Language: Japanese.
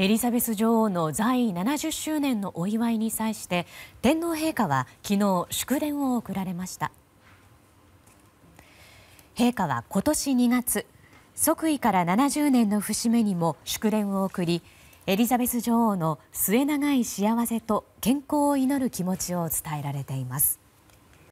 エリザベス女王の在位70周年のお祝いに際して天皇陛下は昨日祝電を送られました陛下は今年2月即位から70年の節目にも祝電を送りエリザベス女王の末永い幸せと健康を祈る気持ちを伝えられています。